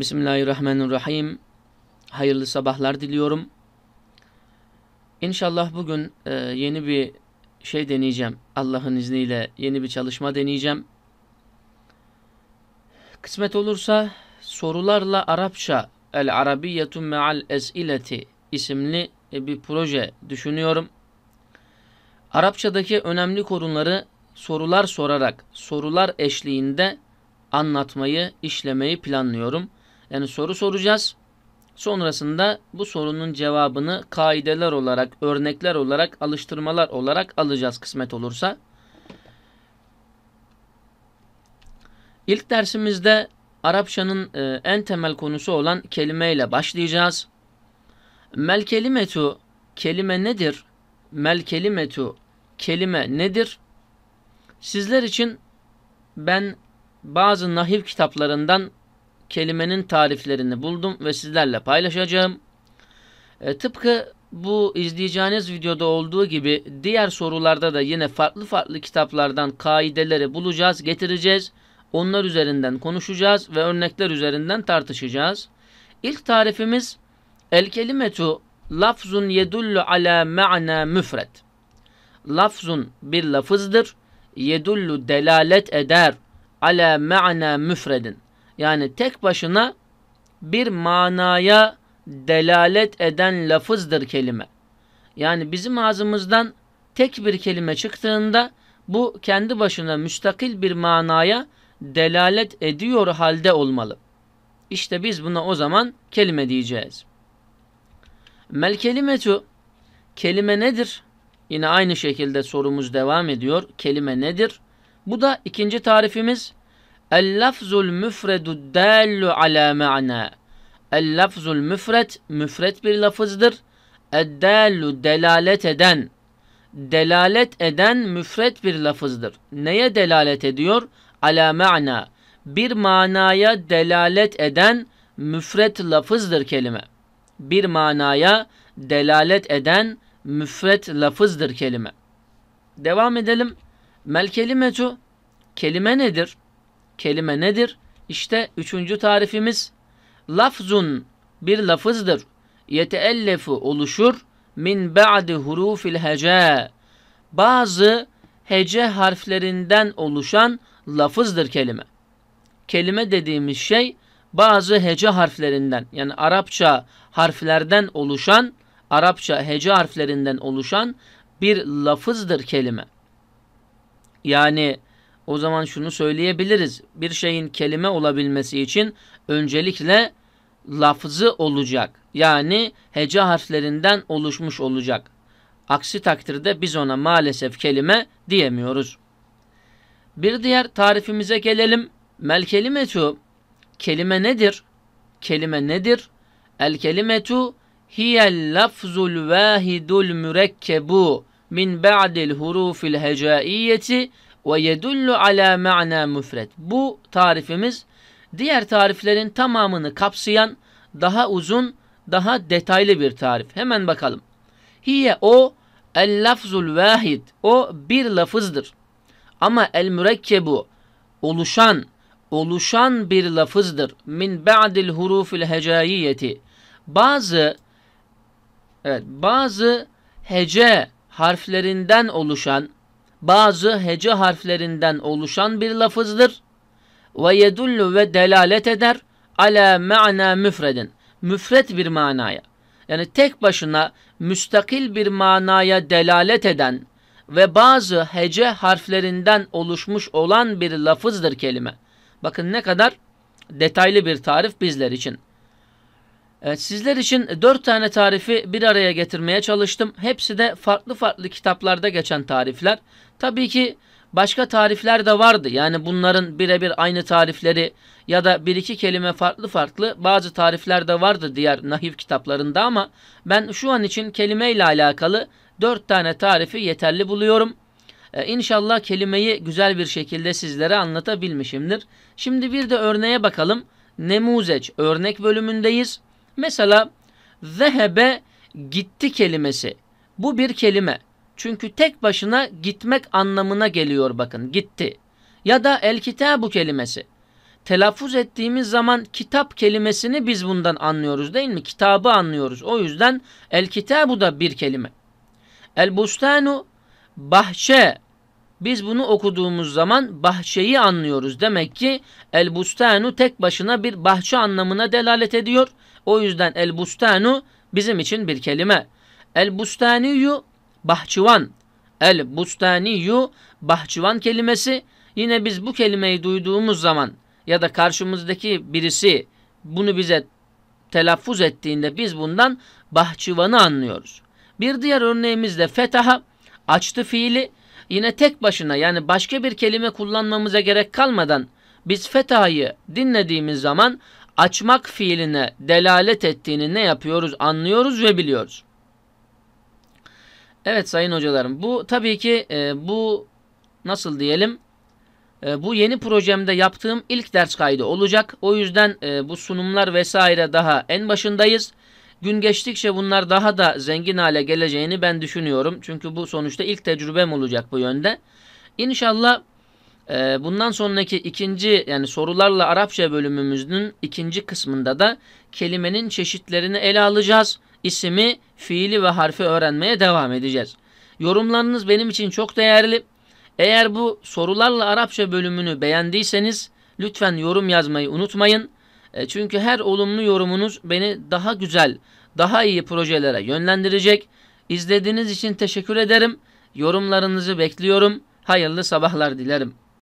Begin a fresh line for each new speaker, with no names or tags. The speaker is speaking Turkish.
Bismillahirrahmanirrahim. Hayırlı sabahlar diliyorum. İnşallah bugün e, yeni bir şey deneyeceğim. Allah'ın izniyle yeni bir çalışma deneyeceğim. Kısmet olursa sorularla Arapça El Arabiyetun Me'al Es'ileti isimli e, bir proje düşünüyorum. Arapçadaki önemli konuları sorular sorarak sorular eşliğinde anlatmayı, işlemeyi planlıyorum. Yani soru soracağız. Sonrasında bu sorunun cevabını kaideler olarak, örnekler olarak, alıştırmalar olarak alacağız kısmet olursa. İlk dersimizde Arapçanın e, en temel konusu olan kelimeyle başlayacağız. Mel kelimetu kelime nedir? Mel kelimetu kelime nedir? Sizler için ben bazı nahiv kitaplarından kelimenin tariflerini buldum ve sizlerle paylaşacağım. E, tıpkı bu izleyeceğiniz videoda olduğu gibi diğer sorularda da yine farklı farklı kitaplardan kaideleri bulacağız, getireceğiz. Onlar üzerinden konuşacağız ve örnekler üzerinden tartışacağız. İlk tarifimiz el kelimetu lafzun yedullu ala ma'na müfret. Lafzun bir lafızdır. Yedullu delalet eder ala ma'na müfredin yani tek başına bir manaya delalet eden lafızdır kelime. Yani bizim ağzımızdan tek bir kelime çıktığında bu kendi başına müstakil bir manaya delalet ediyor halde olmalı. İşte biz buna o zaman kelime diyeceğiz. Mel kelimetu kelime nedir? Yine aynı şekilde sorumuz devam ediyor. Kelime nedir? Bu da ikinci tarifimiz El lafzul müfredu dellu ala ma'na. El lafzul müfred müfret bir lafızdır. Eddellu delalet eden. Delalet eden müfred bir lafızdır. Neye delalet ediyor? Ala ma'na. Bir manaya delalet eden müfred lafızdır kelime. Bir manaya delalet eden müfred lafızdır kelime. Devam edelim. Mel kelimetu kelime nedir? kelime nedir? İşte üçüncü tarifimiz lafzun bir lafızdır. Yeteellefu oluşur min ba'di hurufil hece. Bazı hece harflerinden oluşan lafızdır kelime. Kelime dediğimiz şey bazı hece harflerinden yani Arapça harflerden oluşan Arapça hece harflerinden oluşan bir lafızdır kelime. Yani o zaman şunu söyleyebiliriz. Bir şeyin kelime olabilmesi için öncelikle lafzı olacak. Yani hece harflerinden oluşmuş olacak. Aksi takdirde biz ona maalesef kelime diyemiyoruz. Bir diğer tarifimize gelelim. Mel kelimetu. Kelime nedir? Kelime nedir? El kelimetu hiyel lafzul vahidul mürekkebu min ba'dil hurufil hecaiyeti ve yedullu ala ma'na müfret. Bu tarifimiz diğer tariflerin tamamını kapsayan daha uzun, daha detaylı bir tarif. Hemen bakalım. Hiye o el lafzul vahid. O bir lafızdır. Ama el mürekkebu oluşan, oluşan bir lafızdır. Min ba'dil hurufil hecayiyeti. Bazı evet, bazı hece harflerinden oluşan bazı hece harflerinden oluşan bir lafızdır. Ve yedullu ve delalet eder ala ma'na müfredin. Müfret bir manaya. Yani tek başına müstakil bir manaya delalet eden ve bazı hece harflerinden oluşmuş olan bir lafızdır kelime. Bakın ne kadar detaylı bir tarif bizler için. Evet, sizler için dört tane tarifi bir araya getirmeye çalıştım. Hepsi de farklı farklı kitaplarda geçen tarifler. Tabii ki başka tarifler de vardı. Yani bunların birebir aynı tarifleri ya da bir iki kelime farklı farklı bazı tarifler de vardı diğer nahif kitaplarında ama ben şu an için kelimeyle alakalı dört tane tarifi yeterli buluyorum. Ee, inşallah kelimeyi güzel bir şekilde sizlere anlatabilmişimdir. Şimdi bir de örneğe bakalım. Nemuzeç örnek bölümündeyiz. Mesela zehebe gitti kelimesi. Bu bir kelime. Çünkü tek başına gitmek anlamına geliyor bakın gitti. Ya da el bu kelimesi. Telaffuz ettiğimiz zaman kitap kelimesini biz bundan anlıyoruz değil mi? Kitabı anlıyoruz. O yüzden el bu da bir kelime. El bustanu bahçe biz bunu okuduğumuz zaman bahçeyi anlıyoruz. Demek ki el bustanu tek başına bir bahçe anlamına delalet ediyor. O yüzden el bustanu bizim için bir kelime. El bustaniyu bahçıvan. El bustaniyu bahçıvan kelimesi. Yine biz bu kelimeyi duyduğumuz zaman ya da karşımızdaki birisi bunu bize telaffuz ettiğinde biz bundan bahçıvanı anlıyoruz. Bir diğer örneğimiz de fetaha açtı fiili Yine tek başına yani başka bir kelime kullanmamıza gerek kalmadan biz fetahı dinlediğimiz zaman açmak fiiline delalet ettiğini ne yapıyoruz anlıyoruz ve biliyoruz. Evet sayın hocalarım bu tabii ki e, bu nasıl diyelim e, bu yeni projemde yaptığım ilk ders kaydı olacak. O yüzden e, bu sunumlar vesaire daha en başındayız. Gün geçtikçe bunlar daha da zengin hale geleceğini ben düşünüyorum. Çünkü bu sonuçta ilk tecrübem olacak bu yönde. İnşallah e, bundan sonraki ikinci yani sorularla Arapça bölümümüzün ikinci kısmında da kelimenin çeşitlerini ele alacağız. İsimi, fiili ve harfi öğrenmeye devam edeceğiz. Yorumlarınız benim için çok değerli. Eğer bu sorularla Arapça bölümünü beğendiyseniz lütfen yorum yazmayı unutmayın. E, çünkü her olumlu yorumunuz beni daha güzel, daha iyi projelere yönlendirecek. İzlediğiniz için teşekkür ederim. Yorumlarınızı bekliyorum. Hayırlı sabahlar dilerim.